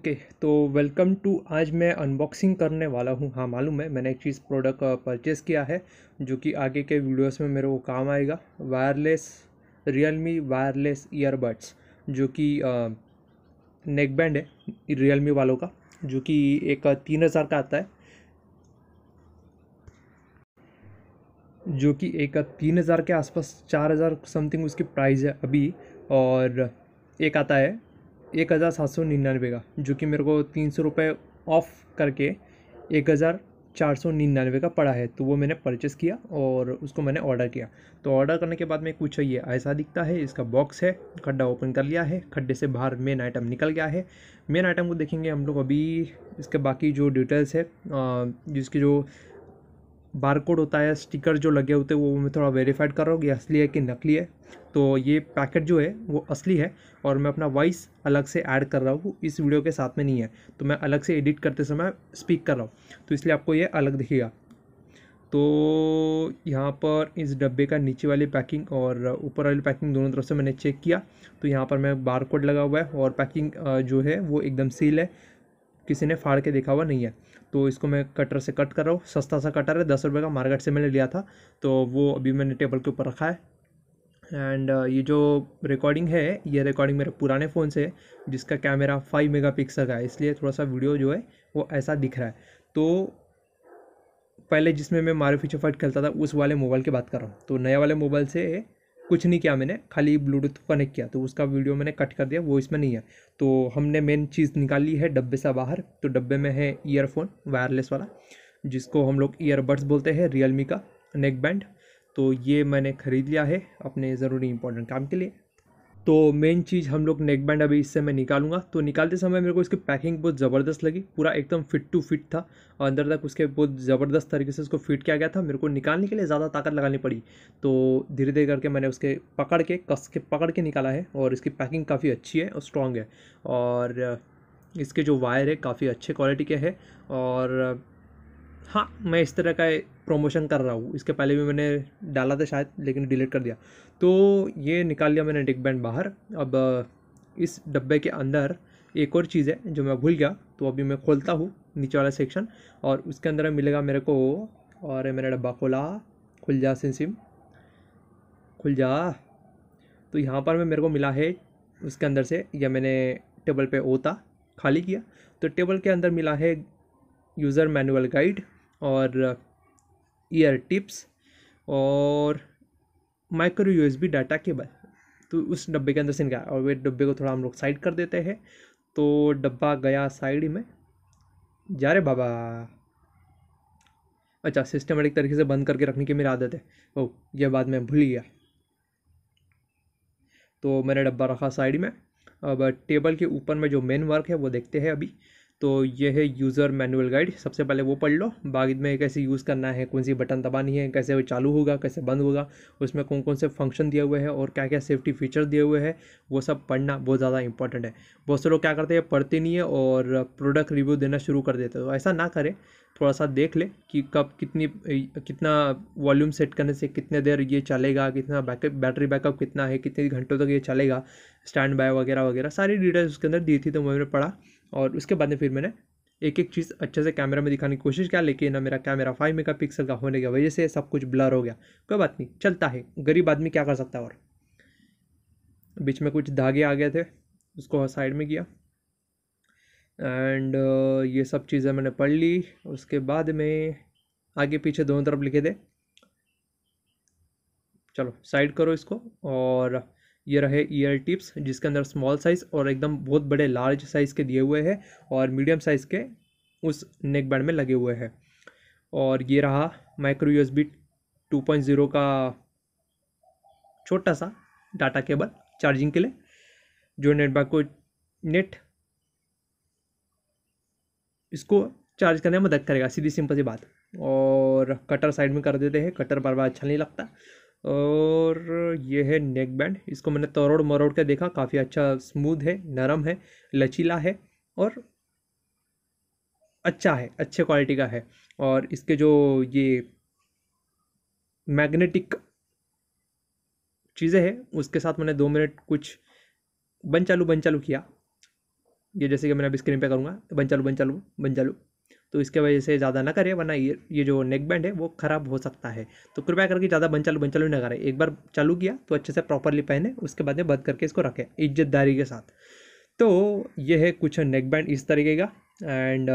okay तो welcome to आज मैं अनबॉक्सिंग करने वाला हूँ हाँ मालूम है मैंने एक चीज़ प्रोडक्ट परचेज़ किया है जो कि आगे के वीडियोस में मेरे को काम आएगा वायरलेस रियलमी वायरलेस ईयरबड्स जो कि नेक बैंड है रियलमी वालों का जो कि एक तीन हज़ार का आता है जो कि एक तीन हज़ार के आसपास चार हज़ार समथिंग उसकी प्राइस है अभी और एक आता है एक हज़ार सात सौ निन्यानवे का जो कि मेरे को तीन सौ रुपये ऑफ़ करके एक हज़ार चार सौ निन्यानवे का पड़ा है तो वो मैंने परचेस किया और उसको मैंने ऑर्डर किया तो ऑर्डर करने के बाद मैं पूछा ये ऐसा दिखता है इसका बॉक्स है खड्डा ओपन कर लिया है खड्डे से बाहर मेन आइटम निकल गया है मेन आइटम को देखेंगे हम लोग अभी इसके बाकी जो डिटेल्स है जिसकी जो बारकोड होता है स्टिकर जो लगे होते हैं वो मैं थोड़ा वेरीफाइड कर रहा हूँ कि असली है कि नकली है तो ये पैकेट जो है वो असली है और मैं अपना वॉइस अलग से ऐड कर रहा हूँ इस वीडियो के साथ में नहीं है तो मैं अलग से एडिट करते समय स्पीक कर रहा हूँ तो इसलिए आपको ये अलग दिखेगा तो यहाँ पर इस डब्बे का नीचे वाली पैकिंग और ऊपर वाली पैकिंग दोनों तरफ से मैंने चेक किया तो यहाँ पर मैं बार कोड लगा हुआ है और पैकिंग जो है वो एकदम सील है किसी ने फाड़ के देखा हुआ नहीं है तो इसको मैं कटर से कट कर रहा हूँ सस्ता सा कटर है दस रुपये का मार्केट से मैंने लिया था तो वो अभी मैंने टेबल के ऊपर रखा है एंड uh, ये जो रिकॉर्डिंग है ये रिकॉर्डिंग मेरे पुराने फ़ोन से है जिसका कैमरा फाइव मेगा पिक्सल का है इसलिए थोड़ा सा वीडियो जो है वो ऐसा दिख रहा है तो पहले जिसमें मैं मारो फीचर फाइट खेलता था उस वाले मोबाइल की बात कर रहा हूँ तो नए वाले मोबाइल से कुछ नहीं किया मैंने खाली ब्लूटूथ कनेक्ट किया तो उसका वीडियो मैंने कट कर दिया वो इसमें नहीं है तो हमने मेन चीज़ निकाली है डब्बे से बाहर तो डब्बे में है ईयरफोन वायरलेस वाला जिसको हम लोग ईयरबड्स बोलते हैं रियलमी का नेक बैंड तो ये मैंने ख़रीद लिया है अपने ज़रूरी इंपॉर्टेंट काम के लिए तो मेन चीज़ हम लोग नेक बैंड अभी इससे मैं निकालूंगा तो निकालते समय मेरे को इसकी पैकिंग बहुत ज़बरदस्त लगी पूरा एकदम फिट टू फिट था और अंदर तक उसके बहुत ज़बरदस्त तरीके से उसको फिट किया गया था मेरे को निकालने के लिए ज़्यादा ताकत लगानी पड़ी तो धीरे धीरे करके मैंने उसके पकड़ के कस के पकड़ के निकाला है और इसकी पैकिंग काफ़ी अच्छी है और स्ट्रॉन्ग है और इसके जो वायर है काफ़ी अच्छे क्वालिटी के है और हाँ मैं इस तरह का प्रमोशन कर रहा हूँ इसके पहले भी मैंने डाला था शायद लेकिन डिलीट कर दिया तो ये निकाल लिया मैंने डिग बैंड बाहर अब इस डब्बे के अंदर एक और चीज़ है जो मैं भूल गया तो अभी मैं खोलता हूँ नीचे वाला सेक्शन और उसके अंदर मिलेगा मेरे को और मैंने डब्बा खोला खुल जा सिम सिम खुल जा तो यहाँ पर मैं मेरे को मिला है उसके अंदर से या मैंने टेबल पे ओता खाली किया तो टेबल के अंदर मिला है यूज़र मैनुअल गाइड और ईयर टिप्स और माइक्रो यूएसबी डाटा केबल तो उस डब्बे के अंदर से गया और वे डब्बे को थोड़ा हम लोग साइड कर देते हैं तो डब्बा गया साइड में जा रहे बाबा अच्छा सिस्टमेटिक तरीके से बंद करके रखने की मेरी आदत है ओ ये बात मैं भूल गया तो मैंने डब्बा रखा साइड में अब टेबल के ऊपर में जो मेन वर्क है वो देखते हैं अभी तो ये है यूज़र मैनुअल गाइड सबसे पहले वो पढ़ लो बाद में कैसे यूज़ करना है कौन सी बटन दबानी है कैसे वो चालू होगा कैसे बंद होगा उसमें कौन कौन से फंक्शन दिए हुए हैं और क्या क्या सेफ्टी फीचर दिए हुए हैं वो सब पढ़ना बहुत ज़्यादा इंपॉर्टेंट है बहुत से लोग क्या करते हैं पढ़ते नहीं है और प्रोडक्ट रिव्यू देना शुरू कर देते तो ऐसा ना करें थोड़ा सा देख ले कि कब कितनी कितना वॉल्यूम सेट करने से कितने देर ये चलेगा कितना बैकअप बैटरी बैकअप कितना है कितने घंटों तक ये चलेगा स्टैंड बाय वगैरह वगैरह सारी डिटेल्स उसके अंदर दी थी तो मैंने पढ़ा और उसके बाद में फिर मैंने एक एक चीज़ अच्छे से कैमरा में दिखाने की कोशिश किया लेकिन मेरा कैमरा फाइव मेगा पिक्सल का होने की वजह से सब कुछ ब्लर हो गया कोई बात नहीं चलता है गरीब आदमी क्या कर सकता है और बीच में कुछ धागे आ गए थे उसको साइड में किया एंड uh, ये सब चीज़ें मैंने पढ़ ली उसके बाद में आगे पीछे दोनों तरफ लिखे थे चलो साइड करो इसको और ये रहे ईयर e टिप्स जिसके अंदर स्मॉल साइज़ और एकदम बहुत बड़े लार्ज साइज़ के दिए हुए हैं और मीडियम साइज़ के उस नेक बैंड में लगे हुए हैं और ये रहा माइक्रो यूएसबी 2.0 का छोटा सा डाटा केबल चार्जिंग के लिए जो नेट बैग को नेट इसको चार्ज करने में मदद करेगा सीधी सिंपल सी बात और कटर साइड में कर देते हैं कटर बार बार अच्छा नहीं लगता और ये है नेक बैंड इसको मैंने तरोड़ मरोड़ के देखा काफ़ी अच्छा स्मूथ है नरम है लचीला है और अच्छा है अच्छे क्वालिटी का है और इसके जो ये मैग्नेटिक चीज़ें हैं उसके साथ मैंने दो मिनट कुछ बन चालू बन चालू किया ये जैसे कि मैंने अभी स्क्रीन पे करूँगा बन चालू बन चालू बन चालू तो इसके वजह से ज़्यादा ना करें वरना ये ये जो नेक बैंड है वो ख़राब हो सकता है तो कृपया करके ज़्यादा बनचालू बनचालू ना करें एक बार चालू किया तो अच्छे से प्रॉपरली पहने उसके बाद में बंद करके इसको रखें इज्जतदारी के साथ तो ये है कुछ नेक बैंड इस तरीके का एंड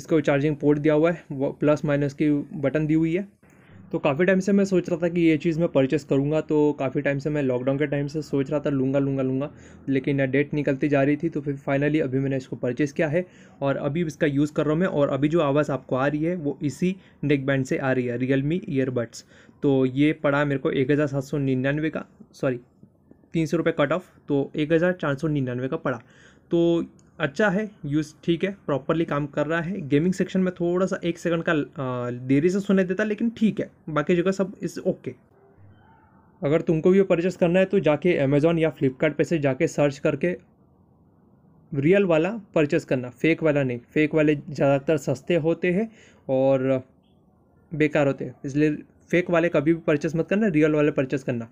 इसको चार्जिंग पोर्ट दिया हुआ है प्लस माइनस की बटन दी हुई है तो काफ़ी टाइम से मैं सोच रहा था कि ये चीज़ मैं परचेस करूँगा तो काफ़ी टाइम से मैं लॉकडाउन के टाइम से सोच रहा था लूँगा लूँगा लूँगा लेकिन डेट निकलती जा रही थी तो फिर फाइनली अभी मैंने इसको परचेस किया है और अभी इसका यूज़ कर रहा हूँ मैं और अभी जो आवाज़ आपको आ रही है वो इसी नेक बैंड से आ रही है रियल मी ईयरबड्स तो ये पड़ा मेरे को एक हज़ार सात सौ निन्यानवे का सॉरी तीन सौ रुपये कट ऑफ तो एक हज़ार चार सौ निन्यानवे का पड़ा तो अच्छा है यूज़ ठीक है प्रॉपरली काम कर रहा है गेमिंग सेक्शन में थोड़ा सा एक सेकंड का देरी से सुनाई देता लेकिन ठीक है बाकी जगह सब इस ओके अगर तुमको भी परचेस करना है तो जाके अमेजोन या फ्लिपकार्ट से जाके सर्च करके रियल वाला परचेस करना फेक वाला नहीं फेक वाले ज़्यादातर सस्ते होते हैं और बेकार होते हैं इसलिए फेक वाले कभी भी परचेस मत करना रियल वाले परचेस करना